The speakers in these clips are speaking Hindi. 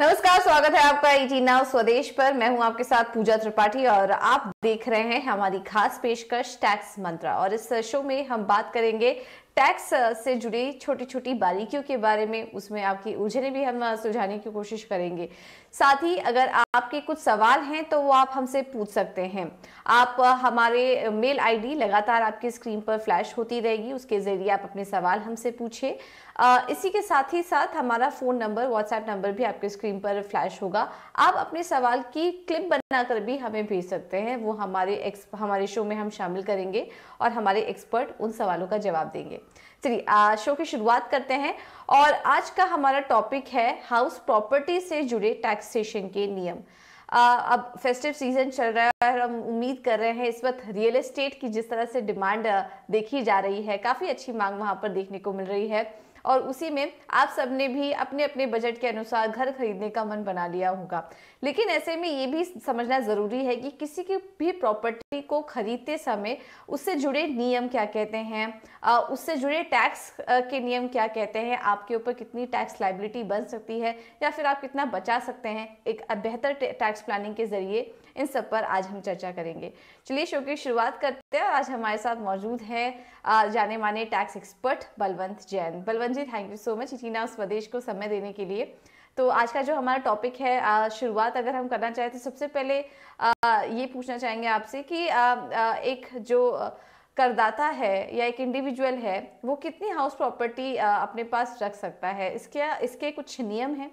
नमस्कार स्वागत है आपका ईटी e नाउ स्वदेश पर मैं हूं आपके साथ पूजा त्रिपाठी और आप देख रहे हैं हमारी खास पेशकश टैक्स मंत्रा और इस शो में हम बात करेंगे टैक्स से जुड़ी छोटी छोटी बारीकियों के बारे में उसमें आपकी उलझने भी हम सुझाने की कोशिश करेंगे साथ ही अगर आपके कुछ सवाल हैं तो वो आप हमसे पूछ सकते हैं आप हमारे मेल आईडी लगातार आपकी स्क्रीन पर फ्लैश होती रहेगी उसके ज़रिए आप अपने सवाल हमसे पूछें इसी के साथ ही साथ हमारा फ़ोन नंबर व्हाट्सएप नंबर भी आपके स्क्रीन पर फ्लैश होगा आप अपने सवाल की क्लिप बनाकर भी हमें भेज सकते हैं वो हमारे हमारे शो में हम शामिल करेंगे और हमारे एक्सपर्ट उन सवालों का जवाब देंगे शो की शुरुआत करते हैं और आज का हमारा टॉपिक है हाउस प्रॉपर्टी से जुड़े टैक्सेशन के नियम आ, अब फेस्टिव सीजन चल रहा है और हम उम्मीद कर रहे हैं इस वक्त रियल एस्टेट की जिस तरह से डिमांड देखी जा रही है काफ़ी अच्छी मांग वहाँ पर देखने को मिल रही है और उसी में आप सबने भी अपने अपने बजट के अनुसार घर खरीदने का मन बना लिया होगा लेकिन ऐसे में ये भी समझना ज़रूरी है कि किसी की भी प्रॉपर्टी को खरीदते समय उससे जुड़े नियम क्या कहते हैं उससे जुड़े टैक्स के नियम क्या कहते हैं आपके ऊपर कितनी टैक्स लाइबिलिटी बन सकती है या फिर आप कितना बचा सकते हैं एक बेहतर टैक्स प्लानिंग के ज़रिए इन सब पर आज हम चर्चा करेंगे चलिए शो की शुरुआत करते हैं आज हमारे साथ मौजूद हैं जाने माने tax expert Balwant Jain Balwant ji thank you so much इटीना स्वदेश को समय देने के लिए तो आज का जो हमारा टॉपिक है शुरुआत अगर हम करना चाहें तो सबसे पहले ये पूछना चाहेंगे आपसे कि एक जो करदाता है या एक इंडिविजुअल है वो कितनी हाउस प्रॉपर्टी अपने पास रख सकता है इसके इसके कुछ नियम हैं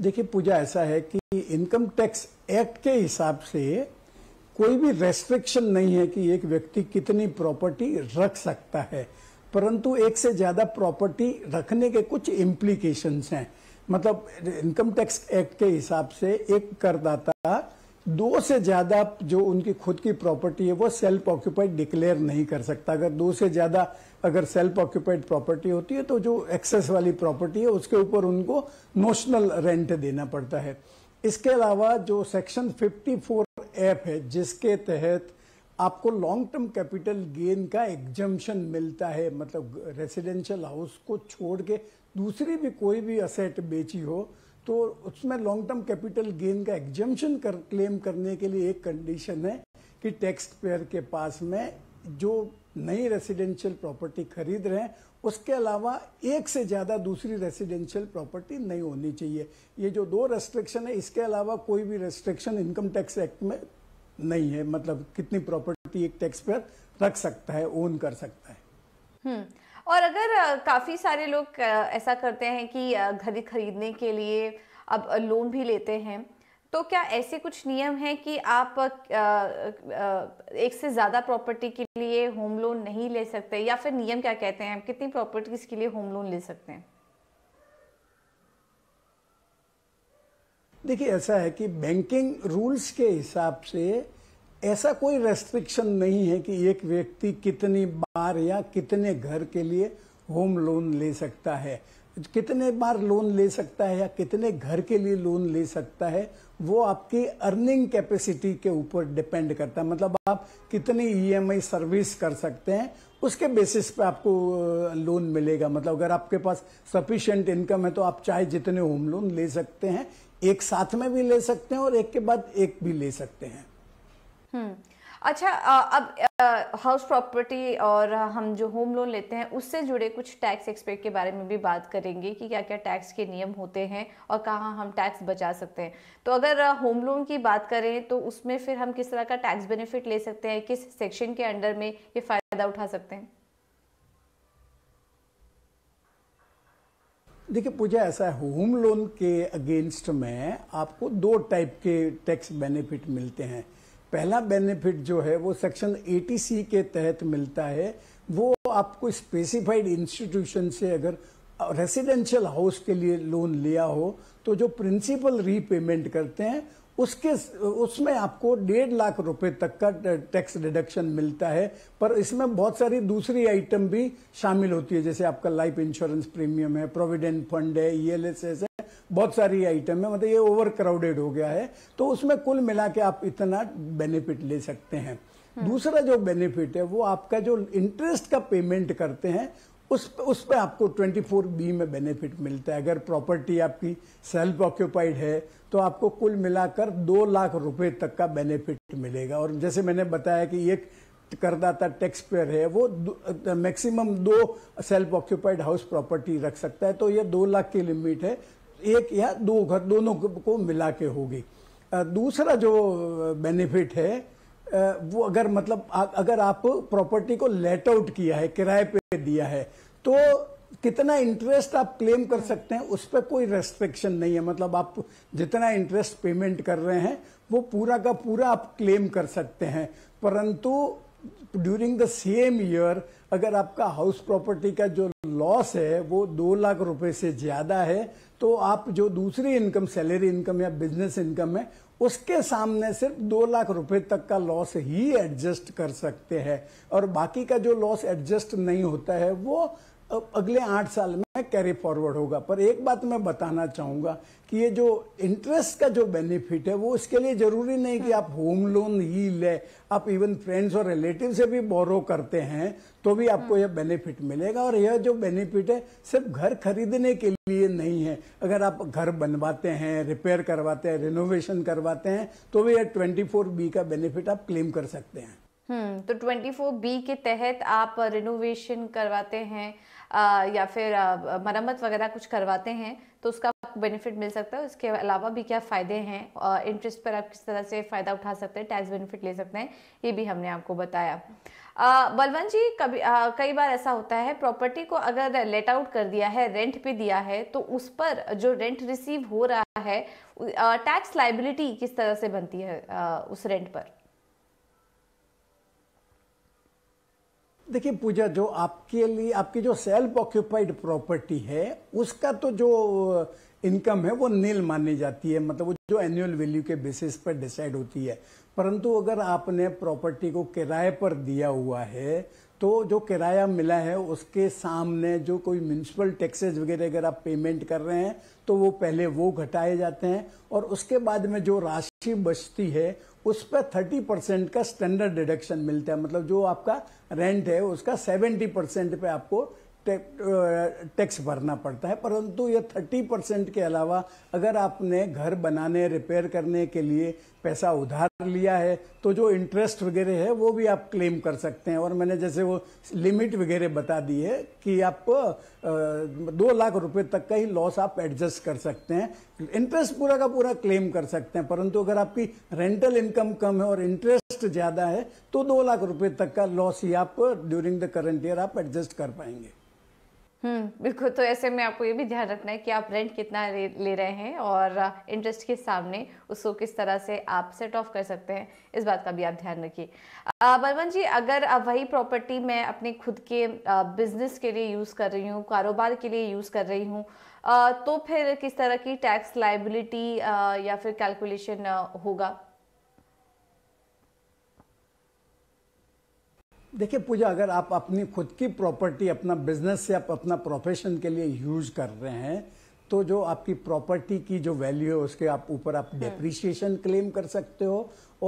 देखिए पूजा ऐसा है कि इनकम टैक्स एक्ट के हिसाब से कोई भी रेस्ट्रिक्शन नहीं है कि एक व्यक्ति कितनी प्रॉपर्टी रख सकता है परंतु एक से ज्यादा प्रॉपर्टी रखने के कुछ इम्प्लीकेशंस हैं मतलब इनकम टैक्स एक्ट के हिसाब से एक करदाता दो से ज्यादा जो उनकी खुद की प्रॉपर्टी है वो सेल्फ ऑक्यूपाइड डिक्लेयर नहीं कर सकता अगर दो से ज्यादा अगर सेल्फ ऑक्यूपाइड प्रॉपर्टी होती है तो जो एक्सेस वाली प्रॉपर्टी है उसके ऊपर उनको नोशनल रेंट देना पड़ता है इसके अलावा जो सेक्शन 54 एफ है जिसके तहत आपको लॉन्ग टर्म कैपिटल गेन का एग्जम्पन मिलता है मतलब रेसिडेंशियल हाउस को छोड़ के दूसरी भी कोई भी असेट बेची हो तो उसमें लॉन्ग टर्म कैपिटल गेन का एग्जम्पन कर क्लेम करने के लिए एक कंडीशन है कि टैक्स पेयर के पास में जो नई रेसिडेंशियल प्रॉपर्टी खरीद रहे हैं उसके अलावा एक से ज़्यादा दूसरी रेसिडेंशियल प्रॉपर्टी नहीं होनी चाहिए ये जो दो रेस्ट्रिक्शन है इसके अलावा कोई भी रेस्ट्रिक्शन इनकम टैक्स एक्ट में नहीं है मतलब कितनी प्रॉपर्टी एक टैक्स पेयर रख सकता है ओन कर सकता है हम्म। और अगर काफ़ी सारे लोग ऐसा करते हैं कि घर खरीदने के लिए अब लोन भी लेते हैं तो क्या ऐसे कुछ नियम हैं कि आप एक से ज़्यादा प्रॉपर्टी के लिए होम लोन नहीं ले सकते या फिर नियम क्या कहते हैं आप कितनी प्रॉपर्टीज़ के लिए होम लोन ले सकते हैं देखिए ऐसा है कि बैंकिंग रूल्स के हिसाब से ऐसा कोई रेस्ट्रिक्शन नहीं है कि एक व्यक्ति कितनी बार या कितने घर के लिए होम लोन ले सकता है कितने बार लोन ले सकता है या कितने घर के लिए लोन ले सकता है वो आपकी अर्निंग कैपेसिटी के ऊपर डिपेंड करता है मतलब आप कितनी ईएमआई e सर्विस कर सकते हैं उसके बेसिस पे आपको लोन मिलेगा मतलब अगर आपके पास सफिशियंट इनकम है तो आप चाहे जितने होम लोन ले सकते हैं एक साथ में भी ले सकते हैं और एक के बाद एक भी ले सकते हैं हम्म। अच्छा अब हाउस प्रॉपर्टी और हम जो होम लोन लेते हैं उससे जुड़े कुछ टैक्स एक्सपेक्ट के बारे में भी बात करेंगे कि क्या क्या टैक्स के नियम होते हैं और कहाँ हम टैक्स बचा सकते हैं तो अगर होम लोन की बात करें तो उसमें फिर हम किस तरह का टैक्स बेनिफिट ले सकते हैं किस सेक्शन के अंडर में ये फ़ायदा उठा सकते हैं देखिए पूजा ऐसा है होम लोन के अगेंस्ट में आपको दो टाइप के टैक्स बेनिफिट मिलते हैं पहला बेनिफिट जो है वो सेक्शन 80 के तहत मिलता है वो आपको स्पेसिफाइड इंस्टीट्यूशन से अगर रेसिडेंशियल हाउस के लिए लोन लिया हो तो जो प्रिंसिपल रीपेमेंट करते हैं उसके उसमें आपको डेढ़ लाख रुपए तक का टैक्स डिडक्शन मिलता है पर इसमें बहुत सारी दूसरी आइटम भी शामिल होती है जैसे आपका लाइफ इंश्योरेंस प्रीमियम है प्रोविडेंट फंड है ई एल एस एस है बहुत सारी आइटम है मतलब ये ओवर क्राउडेड हो गया है तो उसमें कुल मिला के आप इतना बेनिफिट ले सकते हैं हम्म। दूसरा जो बेनिफिट है वो आपका जो इंटरेस्ट का पेमेंट करते हैं उस उस पर आपको 24 बी में बेनिफिट मिलता है अगर प्रॉपर्टी आपकी सेल्फ ऑक्यूपाइड है तो आपको कुल मिलाकर दो लाख रुपए तक का बेनिफिट मिलेगा और जैसे मैंने बताया कि एक करदाता टैक्स पेयर है वो मैक्सिमम दो सेल्फ ऑक्यूपाइड हाउस प्रॉपर्टी रख सकता है तो ये दो लाख की लिमिट है एक या दो घर दोनों को मिला के होगी दूसरा जो बेनिफिट है वो अगर मतलब अगर आप प्रॉपर्टी को लेट आउट किया है किराए पे दिया है तो कितना इंटरेस्ट आप क्लेम कर सकते हैं उस पर कोई रेस्ट्रिक्शन नहीं है मतलब आप जितना इंटरेस्ट पेमेंट कर रहे हैं वो पूरा का पूरा आप क्लेम कर सकते हैं परंतु ड्यूरिंग द सेम ईयर अगर आपका हाउस प्रॉपर्टी का जो लॉस है वो दो लाख रुपए से ज़्यादा है तो आप जो दूसरी इनकम सैलरी इनकम या बिजनेस इनकम है उसके सामने सिर्फ दो लाख रुपए तक का लॉस ही एडजस्ट कर सकते हैं और बाकी का जो लॉस एडजस्ट नहीं होता है वो अगले आठ साल में कैरी फॉरवर्ड होगा पर एक बात मैं बताना चाहूँगा कि ये जो इंटरेस्ट का जो बेनिफिट है वो इसके लिए जरूरी नहीं कि आप होम लोन ही ले आप इवन फ्रेंड्स और रिलेटिव से भी बोरो करते हैं तो भी आपको यह बेनिफिट मिलेगा और यह जो बेनिफिट है सिर्फ घर खरीदने के लिए नहीं है अगर आप घर बनवाते हैं रिपेयर करवाते हैं रिनोवेशन करवाते हैं तो भी यह ट्वेंटी बी का बेनिफिट आप क्लेम कर सकते हैं हम्म तो ट्वेंटी फोर बी के तहत आप रिनोवेशन करवाते हैं आ, या फिर मरम्मत वगैरह कुछ करवाते हैं तो उसका बेनिफिट मिल सकता है उसके अलावा भी क्या फ़ायदे हैं इंटरेस्ट पर आप किस तरह से फ़ायदा उठा सकते हैं टैक्स बेनिफिट ले सकते हैं ये भी हमने आपको बताया बलवंत जी कभी आ, कई बार ऐसा होता है प्रॉपर्टी को अगर लेट आउट कर दिया है रेंट पे दिया है तो उस पर जो रेंट रिसीव हो रहा है टैक्स लाइबिलिटी किस तरह से बनती है उस रेंट पर देखिए पूजा जो आपके लिए आपकी जो सेल्फ ऑक्यूपाइड प्रॉपर्टी है उसका तो जो इनकम है वो नील मानी जाती है मतलब वो जो एनुअल वैल्यू के बेसिस पर डिसाइड होती है परंतु अगर आपने प्रॉपर्टी को किराए पर दिया हुआ है तो जो किराया मिला है उसके सामने जो कोई म्यूनसिपल टैक्सेस वगैरह अगर आप पेमेंट कर रहे हैं तो वो पहले वो घटाए जाते हैं और उसके बाद में जो राशि बचती है उस पर थर्टी परसेंट का स्टैंडर्ड डिडक्शन मिलता है मतलब जो आपका रेंट है उसका सेवेंटी परसेंट पे आपको टैक्स भरना पड़ता है परंतु यह थर्टी परसेंट के अलावा अगर आपने घर बनाने रिपेयर करने के लिए पैसा उधार लिया है तो जो इंटरेस्ट वगैरह है वो भी आप क्लेम कर सकते हैं और मैंने जैसे वो लिमिट वगैरह बता दी है कि आप दो लाख रुपए तक का ही लॉस आप एडजस्ट कर सकते हैं इंटरेस्ट पूरा का पूरा क्लेम कर सकते हैं परंतु अगर आपकी रेंटल इनकम कम है और इंटरेस्ट ज़्यादा है तो दो लाख रुपए तक का लॉस ही आप ड्यूरिंग द करंट ईयर आप एडजस्ट कर पाएंगे हम्म बिल्कुल तो ऐसे में आपको ये भी ध्यान रखना है कि आप रेंट कितना ले, रहे हैं और इंटरेस्ट के सामने उसको किस तरह से आप सेट ऑफ कर सकते हैं इस बात का भी आप ध्यान रखिए बलवन जी अगर वही प्रॉपर्टी मैं अपने खुद के बिजनेस के लिए यूज़ कर रही हूँ कारोबार के लिए यूज़ कर रही हूँ तो फिर किस तरह की टैक्स लाइबिलिटी या फिर कैलकुलेशन होगा देखिए पूजा अगर आप अपनी खुद की प्रॉपर्टी अपना बिजनेस या अपना प्रोफेशन के लिए यूज कर रहे हैं तो जो आपकी प्रॉपर्टी की जो वैल्यू है उसके आप ऊपर आप डेप्रिसिएशन क्लेम हम्म। कर सकते हो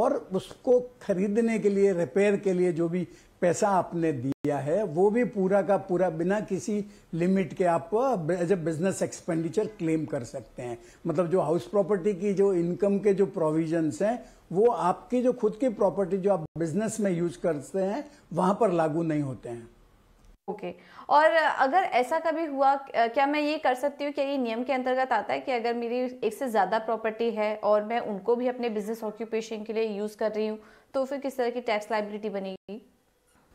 और उसको खरीदने के लिए रिपेयर के लिए जो भी पैसा आपने दिया है वो भी पूरा का पूरा बिना किसी लिमिट के आप as a business expenditure claim कर सकते हैं मतलब जो हाउस प्रॉपर्टी की जो इनकम के जो प्रोविजंस हैं वो आपकी जो खुद की प्रॉपर्टी जो आप बिजनेस में यूज करते हैं वहां पर लागू नहीं होते हैं ओके okay. और अगर ऐसा कभी हुआ क्या मैं ये कर सकती हूँ क्या ये नियम के अंतर्गत आता है कि अगर मेरी एक से ज़्यादा प्रॉपर्टी है और मैं उनको भी अपने बिजनेस ऑक्यूपेशन के लिए यूज़ कर रही हूँ तो फिर किस तरह की टैक्स लाइबिलिटी बनेगी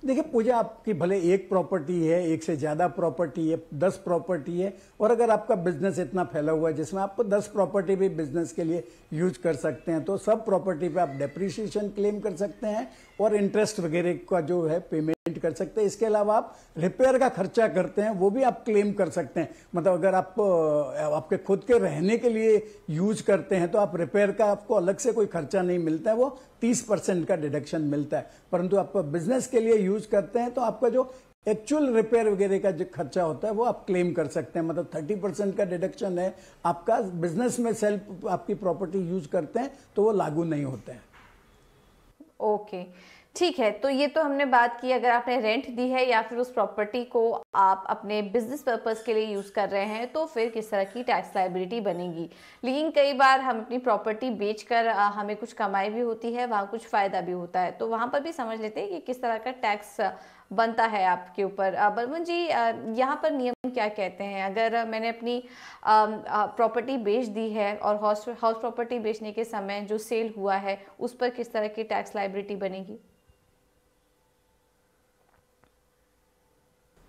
देखिए पूजा आपकी भले एक प्रॉपर्टी है एक से ज़्यादा प्रॉपर्टी है दस प्रॉपर्टी है और अगर आपका बिजनेस इतना फैला हुआ है जिसमें आप दस प्रॉपर्टी भी बिजनेस के लिए यूज कर सकते हैं तो सब प्रॉपर्टी पे आप डेप्रिसिएशन क्लेम कर सकते हैं और इंटरेस्ट वगैरह का जो है पेमेंट कर सकते हैं इसके अलावा आप रिपेयर का खर्चा करते हैं वो भी आप क्लेम कर सकते हैं मतलब अगर आप आपके खुद के रहने के लिए यूज करते हैं तो आप रिपेयर का आपको अलग से कोई खर्चा नहीं मिलता है वो तीस परसेंट का डिडक्शन मिलता है परंतु आप बिजनेस के लिए यूज करते हैं तो आपका जो एक्चुअल रिपेयर वगैरह का जो खर्चा होता है वो आप क्लेम कर सकते हैं मतलब 30 परसेंट का डिडक्शन है आपका बिजनेस में सेल्फ आपकी प्रॉपर्टी यूज करते हैं तो वो लागू नहीं होते हैं ओके okay. ठीक है तो ये तो हमने बात की अगर आपने रेंट दी है या फिर उस प्रॉपर्टी को आप अपने बिजनेस पर्पज़ के लिए यूज़ कर रहे हैं तो फिर किस तरह की टैक्स लाइबिलिटी बनेगी लेकिन कई बार हम अपनी प्रॉपर्टी बेचकर हमें कुछ कमाई भी होती है वहाँ कुछ फ़ायदा भी होता है तो वहाँ पर भी समझ लेते हैं कि किस तरह का टैक्स बनता है आपके ऊपर बलवन जी यहाँ पर नियम क्या कहते हैं अगर मैंने अपनी प्रॉपर्टी बेच दी है और हाउस हाउस प्रॉपर्टी बेचने के समय जो सेल हुआ है उस पर किस तरह की टैक्स लाइबिलिटी बनेगी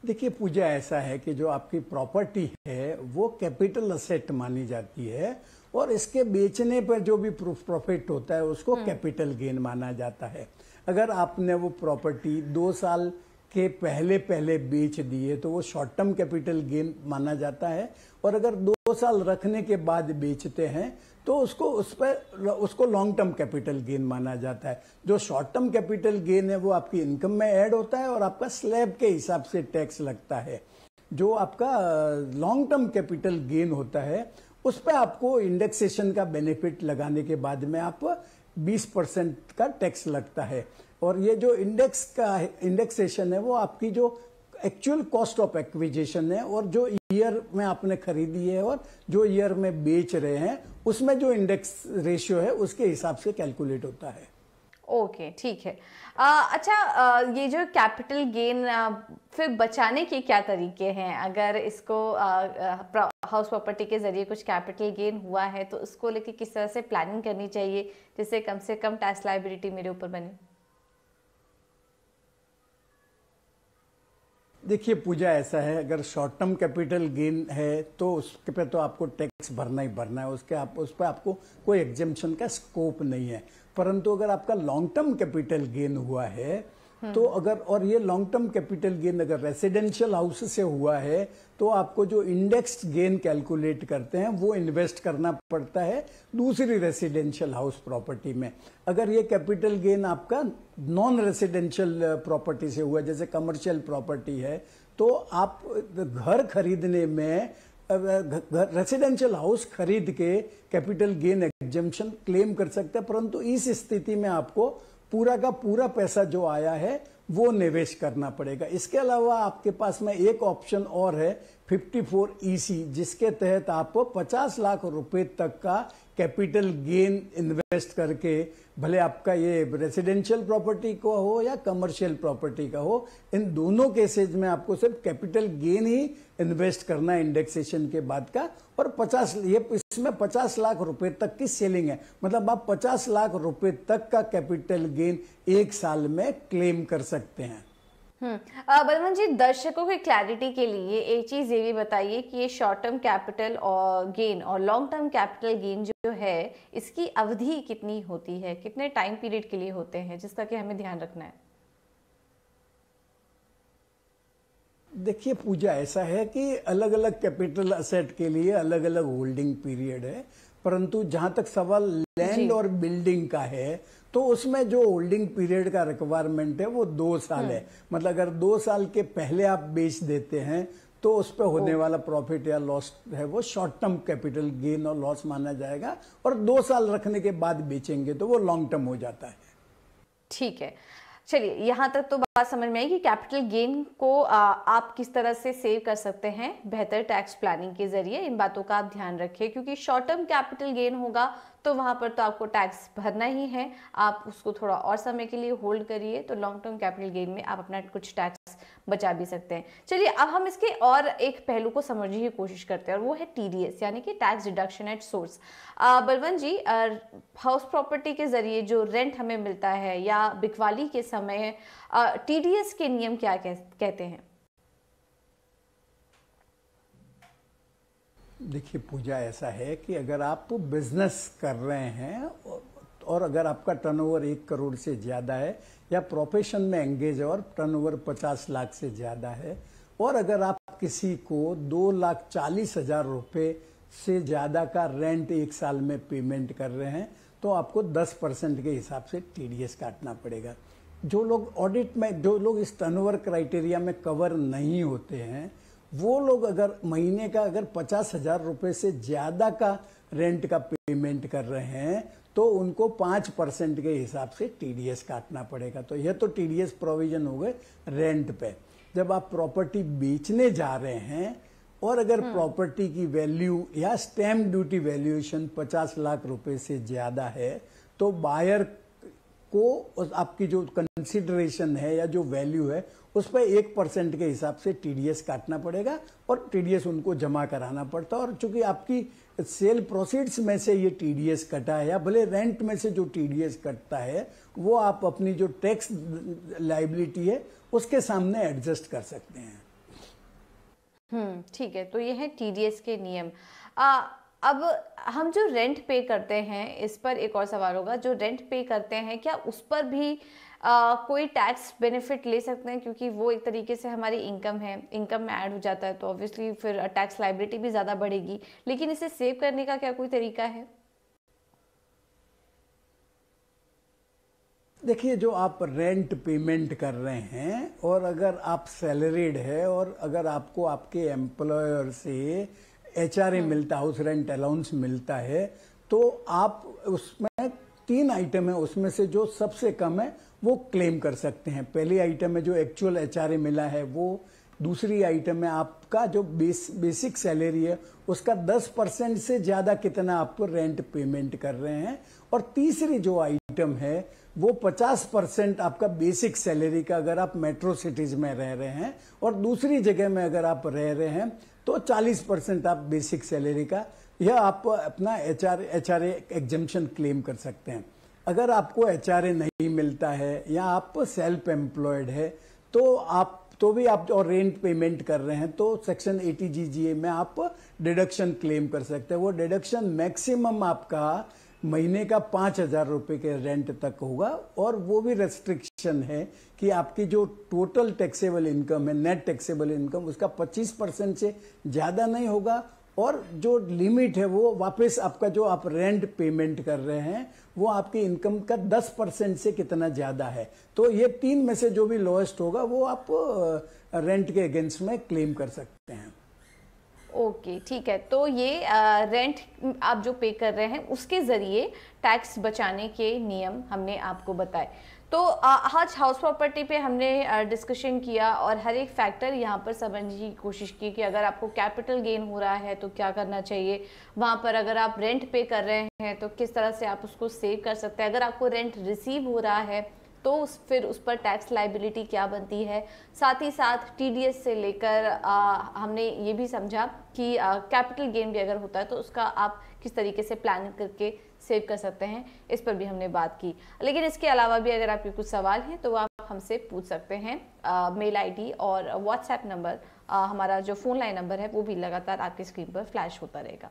देखिए पूजा ऐसा है कि जो आपकी प्रॉपर्टी है वो कैपिटल असेट मानी जाती है और इसके बेचने पर जो भी प्रॉफिट होता है उसको हम्म। कैपिटल गेन माना जाता है अगर आपने वो प्रॉपर्टी दो साल के पहले पहले बेच दिए तो वो शॉर्ट टर्म कैपिटल गेन माना जाता है और अगर दो साल रखने के बाद बेचते हैं तो उसको उस पर उसको लॉन्ग टर्म कैपिटल गेन माना जाता है जो शॉर्ट टर्म कैपिटल गेन है वो आपकी इनकम में ऐड होता है और आपका स्लैब के हिसाब से टैक्स लगता है जो आपका लॉन्ग टर्म कैपिटल गेन होता है उस पर आपको इंडेक्सेशन का बेनिफिट लगाने के बाद में आप 20 परसेंट का टैक्स लगता है और ये जो इंडेक्स का इंडेक्सेशन है वो आपकी जो एक्चुअल कॉस्ट ऑफ एक्विजिशन है और जो ईयर में आपने खरीदी है और जो ईयर में बेच रहे हैं उसमें जो इंडेक्स रेशियो है उसके हिसाब से कैलकुलेट होता है ओके okay, ठीक है आ, अच्छा आ, ये जो कैपिटल गेन फिर बचाने के क्या तरीके हैं अगर इसको हाउस प्रॉपर्टी के जरिए कुछ कैपिटल गेन हुआ है तो उसको लेके किस तरह से प्लानिंग करनी चाहिए जिससे कम से कम टैक्स लाइबिलिटी मेरे ऊपर बने देखिए पूजा ऐसा है अगर शॉर्ट टर्म कैपिटल गेन है तो उसके पे तो आपको टैक्स भरना ही भरना है उसके आप उस पर आपको कोई एग्जेम्पन का स्कोप नहीं है परंतु अगर आपका लॉन्ग टर्म कैपिटल गेन हुआ है तो हम्म। अगर और ये लॉन्ग टर्म कैपिटल गेन अगर रेसिडेंशियल हाउस से हुआ है तो आपको जो इंडेक्स गेन कैलकुलेट करते हैं वो इन्वेस्ट करना पड़ता है दूसरी रेसिडेंशियल हाउस प्रॉपर्टी में अगर ये कैपिटल गेन आपका नॉन रेसिडेंशियल प्रॉपर्टी से हुआ जैसे कमर्शियल प्रॉपर्टी है तो आप uh, घर खरीदने में uh, uh, रेसिडेंशियल हाउस खरीद के कैपिटल गेन एग्जम्पन क्लेम कर सकते हैं परंतु इस स्थिति में आपको पूरा का पूरा पैसा जो आया है वो निवेश करना पड़ेगा इसके अलावा आपके पास में एक ऑप्शन और है 54 ईसी जिसके तहत आप 50 लाख रुपए तक का कैपिटल गेन इन्वेस्ट करके भले आपका ये रेसिडेंशियल प्रॉपर्टी का हो या कमर्शियल प्रॉपर्टी का हो इन दोनों केसेज में आपको सिर्फ कैपिटल गेन ही इन्वेस्ट करना है इंडेक्सेशन के बाद का और 50 ये इसमें 50 लाख रुपए तक की सेलिंग है मतलब आप 50 लाख रुपए तक का कैपिटल गेन एक साल में क्लेम कर सकते हैं हम्म। बलवंत जी दर्शकों की क्लैरिटी के लिए एक चीज़ ये भी बताइए कि ये शॉर्ट टर्म कैपिटल और गेन और लॉन्ग टर्म कैपिटल गेन जो है इसकी अवधि कितनी होती है कितने टाइम पीरियड के लिए होते हैं जिसका कि हमें ध्यान रखना है देखिए पूजा ऐसा है कि अलग अलग कैपिटल असेट के लिए अलग अलग होल्डिंग पीरियड है परंतु जहां तक सवाल लैंड और बिल्डिंग का है तो उसमें जो होल्डिंग पीरियड का रिक्वायरमेंट है वो दो साल हाँ। है मतलब अगर दो साल के पहले आप बेच देते हैं तो उस पर होने वाला प्रॉफिट या लॉस है वो शॉर्ट टर्म कैपिटल गेन और लॉस माना जाएगा और दो साल रखने के बाद बेचेंगे तो वो लॉन्ग टर्म हो जाता है ठीक है चलिए यहाँ तक तो बात समझ में आई कि कैपिटल गेन को आ, आप किस तरह से सेव कर सकते हैं बेहतर टैक्स प्लानिंग के जरिए इन बातों का आप ध्यान रखिए क्योंकि शॉर्ट टर्म कैपिटल गेन होगा तो वहाँ पर तो आपको टैक्स भरना ही है आप उसको थोड़ा और समय के लिए होल्ड करिए तो लॉन्ग टर्म कैपिटल गेन में आप अपना कुछ टैक्स बचा भी सकते हैं चलिए अब हम इसके और एक पहलू को समझने की कोशिश करते हैं और वो है एस यानी कि tax deduction at source Balwant ji house property के ज़रिए जो रेंट हमें मिलता है या बिकवाली के समय एस के नियम क्या कह कहते हैं देखिए पूजा ऐसा है कि अगर आप बिजनेस कर रहे हैं और अगर आपका टर्नओवर एक करोड़ से ज़्यादा है या प्रोफेशन में एंगेज है और टर्नओवर पचास लाख से ज़्यादा है और अगर आप किसी को दो लाख चालीस हजार रुपये से ज़्यादा का रेंट एक साल में पेमेंट कर रहे हैं तो आपको दस परसेंट के हिसाब से टी काटना पड़ेगा जो लोग ऑडिट में जो लोग इस टर्नओवर क्राइटेरिया में कवर नहीं होते हैं वो लोग अगर महीने का अगर पचास हजार रुपये से ज़्यादा का रेंट का पेमेंट कर रहे हैं तो उनको पांच परसेंट के हिसाब से टीडीएस काटना पड़ेगा तो यह तो टीडीएस प्रोविजन हो गए रेंट पे जब आप प्रॉपर्टी बेचने जा रहे हैं और अगर प्रॉपर्टी हाँ। की वैल्यू या स्टैम्प ड्यूटी वैल्यूएशन पचास लाख रुपए से ज्यादा है तो बायर को आपकी जो कंसिडरेशन है या जो वैल्यू है उस पर एक परसेंट के हिसाब से टीडीएस काटना पड़ेगा और टीडीएस उनको जमा कराना पड़ता है और चूंकि आपकी सेल प्रोसीड्स में से ये टीडीएस कटा है या भले रेंट में से जो टीडीएस कटता है वो आप अपनी जो टैक्स लाइबिलिटी है उसके सामने एडजस्ट कर सकते हैं हम्म ठीक है तो ये है टीडीएस के नियम आ, अब हम जो रेंट पे करते हैं इस पर एक और सवाल होगा जो रेंट पे करते हैं क्या उस पर भी कोई टैक्स बेनिफिट ले सकते हैं क्योंकि वो एक तरीके से हमारी इनकम है इनकम में ऐड हो जाता है तो ऑब्वियसली फिर टैक्स लाइबिलिटी भी ज़्यादा बढ़ेगी लेकिन इसे सेव करने का क्या कोई तरीका है देखिए जो आप रेंट पेमेंट कर रहे हैं और अगर आप सैलरीड है और अगर आपको आपके एम्प्लॉयर से एच हम्म। मिलता हाउस रेंट अलाउंस मिलता है तो आप उसमें तीन आइटम है उसमें से जो सबसे कम है वो क्लेम कर सकते हैं पहली आइटम में जो एक्चुअल एच मिला है वो दूसरी आइटम में आपका जो बेस बेसिक सैलरी है उसका 10 परसेंट से ज़्यादा कितना आपको रेंट पेमेंट कर रहे हैं और तीसरी जो आइटम है वो 50 परसेंट आपका बेसिक सैलरी का अगर आप मेट्रो सिटीज में रह रहे हैं और दूसरी जगह में अगर आप रह रहे हैं तो 40 परसेंट आप बेसिक सैलरी का यह आप अपना एच आर एग्जम्पन क्लेम कर सकते हैं अगर आपको एच नहीं मिलता है या आप सेल्फ एम्प्लॉयड है तो आप तो भी आप और रेंट पेमेंट कर रहे हैं तो सेक्शन एटी जी जी में आप डिडक्शन क्लेम कर सकते हैं वो डिडक्शन मैक्सिमम आपका महीने का पाँच हजार रुपये के रेंट तक होगा और वो भी रेस्ट्रिक्शन है कि आपकी जो टोटल टैक्सेबल इनकम है नेट टैक्सेबल इनकम उसका 25 परसेंट से ज़्यादा नहीं होगा और जो लिमिट है वो वापस आपका जो आप रेंट पेमेंट कर रहे हैं वो आपकी इनकम का 10 परसेंट से कितना ज़्यादा है तो ये तीन में से जो भी लोएस्ट होगा वो आप रेंट के अगेंस्ट में क्लेम कर सकते हैं ओके ठीक है तो ये रेंट आप जो पे कर रहे हैं उसके ज़रिए टैक्स बचाने के नियम हमने आपको बताए तो आज हाउस प्रॉपर्टी पे हमने डिस्कशन किया और हर एक फैक्टर यहाँ पर समझने की कोशिश की कि अगर आपको कैपिटल गेन हो रहा है तो क्या करना चाहिए वहाँ पर अगर आप रेंट पे कर रहे हैं तो किस तरह से आप उसको सेव कर सकते हैं अगर आपको रेंट रिसीव हो रहा है तो उस फिर उस पर टैक्स लाइबिलिटी क्या बनती है साथ ही साथ टी से लेकर हमने ये भी समझा कि कैपिटल गेन भी अगर होता है तो उसका आप किस तरीके से प्लान करके सेव कर सकते हैं इस पर भी हमने बात की लेकिन इसके अलावा भी अगर आपके कुछ सवाल हैं तो आप हमसे पूछ सकते हैं आ, मेल आईडी और व्हाट्सएप नंबर हमारा जो फ़ोन लाइन नंबर है वो भी लगातार आपकी स्क्रीन पर फ्लैश होता रहेगा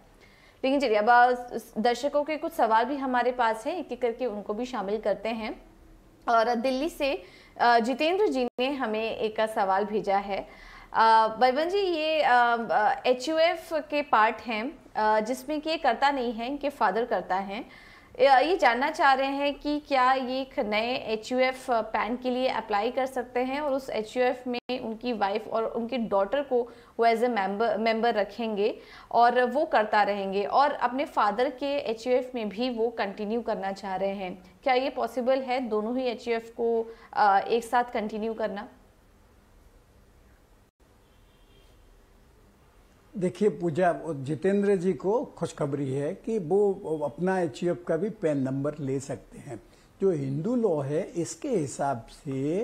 लेकिन चलिए अब दर्शकों के कुछ सवाल भी हमारे पास हैं एक एक करके उनको भी शामिल करते हैं और दिल्ली से जितेंद्र जी ने हमें एक सवाल भेजा है बैबन जी ये एच यू एफ के पार्ट हैं जिसमें कि ये करता नहीं है कि फादर करता है ये जानना चाह रहे हैं कि क्या ये एक नए एच यू एफ पैन के लिए अप्लाई कर सकते हैं और उस एच यू एफ में उनकी वाइफ और उनकी डॉटर को वो एज ए मेंबर मेंबर रखेंगे और वो करता रहेंगे और अपने फादर के एच यू एफ में भी वो कंटिन्यू करना चाह रहे हैं क्या ये पॉसिबल है दोनों ही एच यू एफ को एक साथ कंटिन्यू करना देखिए पूजा जितेंद्र जी को खुशखबरी है कि वो अपना एच का भी पैन नंबर ले सकते हैं जो हिंदू लॉ है इसके हिसाब से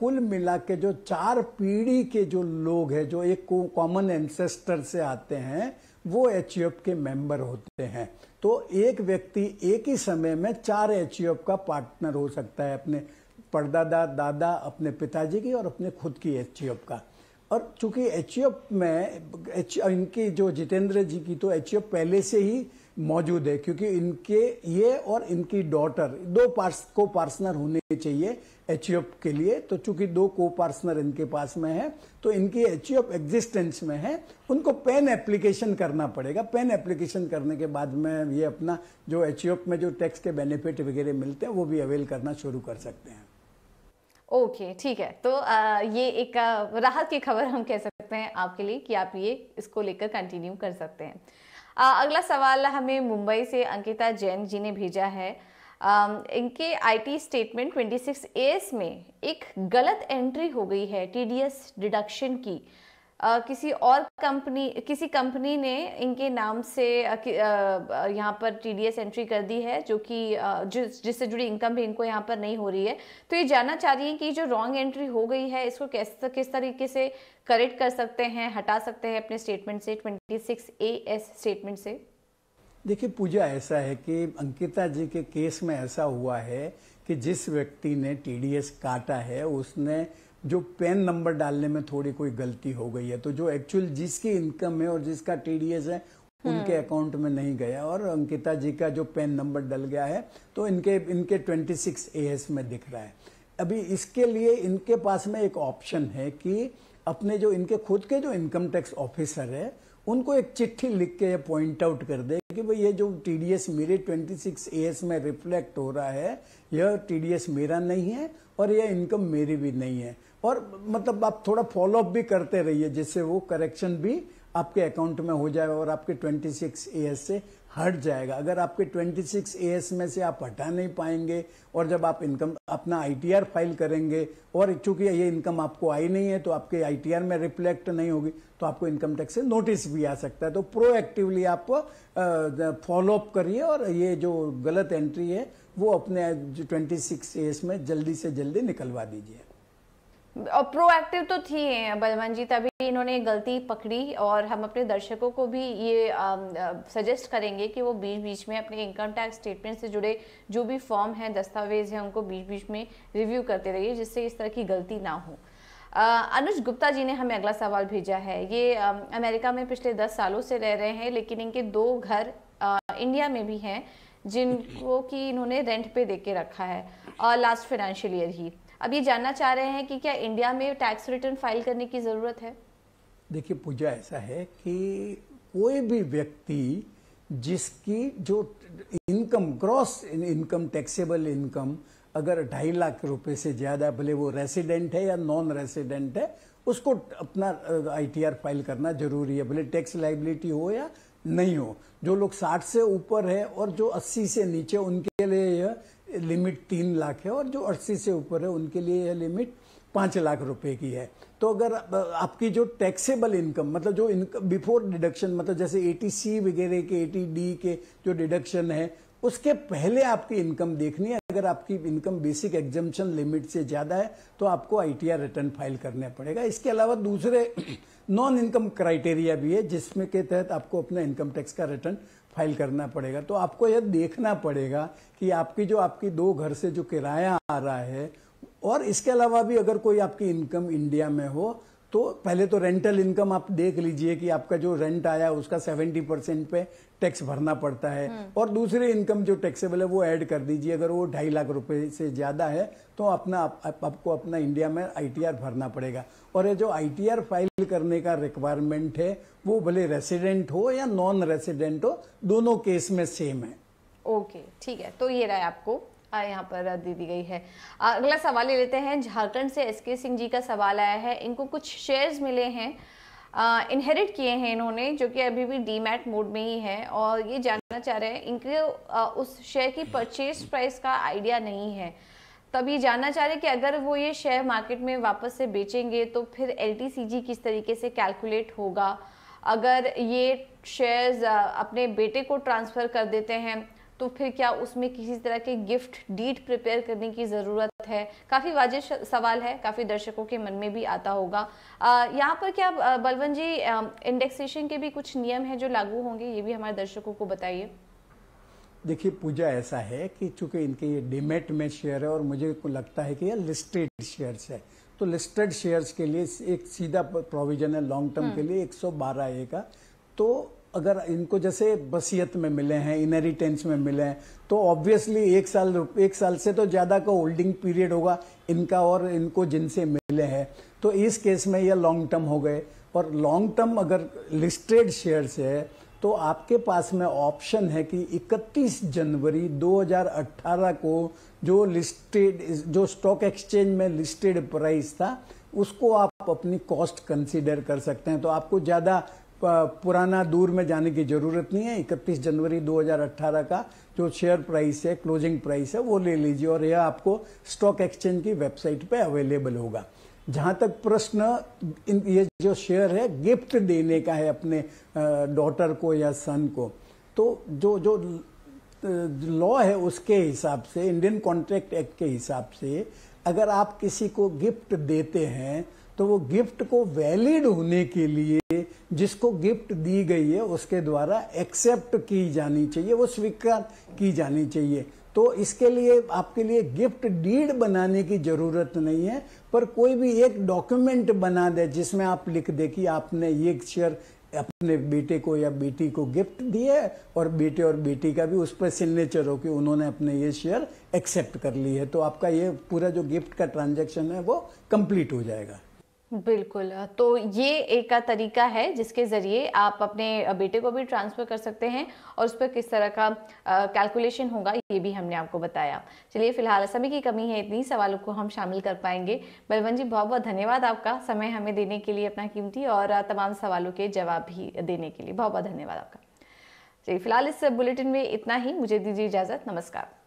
कुल मिला के जो चार पीढ़ी के जो लोग हैं जो एक कॉमन एंसेस्टर से आते हैं वो एच के मेंबर होते हैं तो एक व्यक्ति एक ही समय में चार एच का पार्टनर हो सकता है अपने परदादा दादा अपने पिताजी की और अपने खुद की एच का और चूंकि एच में एच इनके जो जितेंद्र जी की तो एच पहले से ही मौजूद है क्योंकि इनके ये और इनकी डॉटर दो पार्स को पार्सनर होने चाहिए एच के लिए तो चूंकि दो को पार्सनर इनके पास में है तो इनकी एच एग्जिस्टेंस में है उनको पेन एप्लीकेशन करना पड़ेगा पेन एप्लीकेशन करने के बाद में ये अपना जो एच में जो टैक्स के बेनिफिट वगैरह मिलते हैं वो भी अवेल करना शुरू कर सकते हैं ओके ठीक है तो आ, ये एक राहत की खबर हम कह सकते हैं आपके लिए कि आप ये इसको लेकर कंटिन्यू कर सकते हैं आ, अगला सवाल हमें मुंबई से अंकिता जैन जी ने भेजा है आ, इनके आईटी स्टेटमेंट 26 एएस में एक गलत एंट्री हो गई है टीडीएस डिडक्शन की किसी और कंपनी किसी कंपनी ने इनके नाम से यहाँ पर टीडीएस एंट्री कर दी है जो कि जिस जिससे जुड़ी इनकम भी इनको यहाँ पर नहीं हो रही है तो ये जानना चाह रही है कि जो रॉन्ग एंट्री हो गई है इसको कैस किस तरीके से करेक्ट कर सकते हैं हटा सकते हैं अपने स्टेटमेंट से twenty six A S statement से देखिए पूजा ऐसा है कि अंकिता जी के केस में ऐसा हुआ है कि जिस व्यक्ति ने टीडीएस काटा है उसने जो पेन नंबर डालने में थोड़ी कोई गलती हो गई है तो जो एक्चुअल जिसकी इनकम है और जिसका टीडीएस है उनके अकाउंट हम्म। में नहीं गया और अंकिता जी का जो पेन नंबर डल गया है तो इनके इनके 26 एस में दिख रहा है अभी इसके लिए इनके पास में एक ऑप्शन है कि अपने जो इनके खुद के जो इनकम टैक्स ऑफिसर है उनको एक चिट्ठी लिख के पॉइंट आउट कर दे कि भाई ये जो टीडीएस मेरे 26 एस में रिफ्लेक्ट हो रहा है यह टीडीएस मेरा नहीं है और यह इनकम मेरी भी नहीं है और मतलब आप थोड़ा फॉलोअप भी करते रहिए जिससे वो करेक्शन भी आपके अकाउंट में हो जाए और आपके 26 एएस से हट जाएगा अगर आपके 26 एएस में से आप हटा नहीं पाएंगे और जब आप इनकम अपना आईटीआर फाइल करेंगे और चूंकि ये इनकम आपको आई नहीं है तो आपके आईटीआर में रिफ्लेक्ट नहीं होगी तो आपको इनकम टैक्स से नोटिस भी आ सकता है तो प्रोएक्टिवली आप फॉलोअप करिए और ये जो गलत एंट्री है वो अपने ट्वेंटी सिक्स में जल्दी से जल्दी निकलवा दीजिए और प्रोएक्टिव तो थी हैं बलवन जी तभी इन्होंने गलती पकड़ी और हम अपने दर्शकों को भी ये सजेस्ट करेंगे कि वो बीच बीच में अपने इनकम टैक्स स्टेटमेंट से जुड़े जो भी फॉर्म हैं दस्तावेज हैं उनको बीच बीच में रिव्यू करते रहिए जिससे इस तरह की गलती ना हो अनुज गुप्ता जी ने हमें अगला सवाल भेजा है ये आ, अमेरिका में पिछले दस सालों से रह रहे हैं लेकिन इनके दो घर आ, इंडिया में भी हैं जिनको कि इन्होंने रेंट पे दे के रखा है लास्ट फाइनेंशियल ईयर ही अब ये जानना चाह रहे हैं कि क्या इंडिया में टैक्स रिटर्न फाइल करने की ज़रूरत है देखिए पूजा ऐसा है कि कोई भी व्यक्ति जिसकी जो income gross income taxable income अगर ढाई लाख रुपए से ज़्यादा भले वो रेसिडेंट है या नॉन रेसिडेंट है उसको अपना आईटीआर फाइल करना जरूरी है भले टैक्स लाइबिलिटी हो या नहीं हो जो लोग 60 से ऊपर है और जो 80 से नीचे उनके लिए यह लिमिट तीन लाख है और जो अस्सी से ऊपर है उनके लिए यह लिमिट पाँच लाख रुपए की है तो अगर आपकी जो टैक्सेबल इनकम मतलब जो इनकम बिफोर डिडक्शन मतलब जैसे ए सी वगैरह के ए डी के जो डिडक्शन है उसके पहले आपकी इनकम देखनी है अगर आपकी इनकम बेसिक एग्जम्पन लिमिट से ज़्यादा है तो आपको आई रिटर्न फाइल करना पड़ेगा इसके अलावा दूसरे नॉन इनकम क्राइटेरिया भी है जिसमें के तहत आपको अपना इनकम टैक्स का रिटर्न फाइल करना पड़ेगा तो आपको यह देखना पड़ेगा कि आपकी जो आपकी दो घर से जो किराया आ रहा है और इसके अलावा भी अगर कोई आपकी इनकम इंडिया में हो तो पहले तो रेंटल इनकम आप देख लीजिए कि आपका जो रेंट आया उसका 70 परसेंट पे टैक्स भरना पड़ता है हम्म। और दूसरी इनकम जो टैक्सेबल है वो ऐड कर दीजिए अगर वो ढाई लाख रुपए से ज़्यादा है तो अपना आप, आप, आपको अपना इंडिया में आईटीआर भरना पड़ेगा और ये जो आईटीआर फाइल करने का रिक्वायरमेंट है वो भले रेसिडेंट हो या नॉन रेसिडेंट हो दोनों केस में सेम है ओके ठीक है तो ये रहा आपको यहाँ पर दे दी गई है अगला सवाल ले लेते हैं झारखंड से एस के सिंह जी का सवाल आया है इनको कुछ शेयर्स मिले हैं इनहेरिट किए हैं इन्होंने जो कि अभी भी डीमैट मोड में ही है और ये जानना चाह रहे हैं इनके आ, उस शेयर की परचेज प्राइस का आइडिया नहीं है तब ये जानना चाह रहे हैं कि अगर वो ये शेयर मार्केट में वापस से बेचेंगे तो फिर एल किस तरीके से कैलकुलेट होगा अगर ये शेयर्स अपने बेटे को ट्रांसफ़र कर देते हैं तो फिर क्या उसमें किसी तरह के गिफ्ट डीट प्रिपेयर करने की ज़रूरत है काफ़ी वाजिब सवाल है काफ़ी दर्शकों के मन में भी आता होगा यहाँ पर क्या बलवन जी इंडेक्सेशन के भी कुछ नियम हैं जो लागू होंगे ये भी हमारे दर्शकों को बताइए देखिए पूजा ऐसा है कि चूंकि इनके ये डिमेट में शेयर है और मुझे को लगता है कि ये लिस्टेड शेयर्स है तो लिस्टेड शेयर्स के लिए एक सीधा प्रोविजन है लॉन्ग टर्म हम्म। के लिए 112 ए का तो अगर इनको जैसे बसीयत में मिले हैं इनहेरिटेंस में मिले हैं तो ऑब्वियसली एक साल एक साल से तो ज़्यादा का होल्डिंग पीरियड होगा इनका और इनको जिनसे मिले हैं तो इस केस में यह लॉन्ग टर्म हो गए और लॉन्ग टर्म अगर लिस्टेड शेयर्स है तो आपके पास में ऑप्शन है कि 31 जनवरी 2018 को जो लिस्टेड जो स्टॉक एक्सचेंज में लिस्टेड प्राइस था उसको आप अपनी कॉस्ट कंसीडर कर सकते हैं तो आपको ज़्यादा पुराना दूर में जाने की ज़रूरत नहीं है इकतीस जनवरी 2018 का जो शेयर प्राइस है क्लोजिंग प्राइस है वो ले लीजिए और यह आपको स्टॉक एक्सचेंज की वेबसाइट पे अवेलेबल होगा जहाँ तक प्रश्न ये जो शेयर है गिफ्ट देने का है अपने डॉटर को या सन को तो जो जो लॉ है उसके हिसाब से इंडियन कॉन्ट्रैक्ट एक्ट के हिसाब से अगर आप किसी को गिफ्ट देते हैं तो वो गिफ्ट को वैलिड होने के लिए जिसको गिफ्ट दी गई है उसके द्वारा एक्सेप्ट की जानी चाहिए वो स्वीकार की जानी चाहिए तो इसके लिए आपके लिए गिफ्ट डीड बनाने की ज़रूरत नहीं है पर कोई भी एक डॉक्यूमेंट बना दे जिसमें आप लिख दे कि आपने ये शेयर अपने बेटे को या बेटी को गिफ्ट दिए और बेटे और बेटी का भी उस पर सिग्नेचर हो कि उन्होंने अपने ये शेयर एक्सेप्ट कर ली है तो आपका ये पूरा जो गिफ्ट का ट्रांजेक्शन है वो कंप्लीट हो जाएगा बिल्कुल तो ये एक का तरीका है जिसके ज़रिए आप अपने बेटे को भी ट्रांसफ़र कर सकते हैं और उस पर किस तरह का कैलकुलेशन होगा ये भी हमने आपको बताया चलिए फिलहाल समय की कमी है इतनी सवालों को हम शामिल कर पाएंगे बलवंत जी बहुत बहुत धन्यवाद आपका समय हमें देने के लिए अपना कीमती और तमाम सवालों के जवाब भी देने के लिए बहुत बहुत धन्यवाद आपका चलिए फिलहाल इस बुलेटिन में इतना ही मुझे दीजिए इजाज़त नमस्कार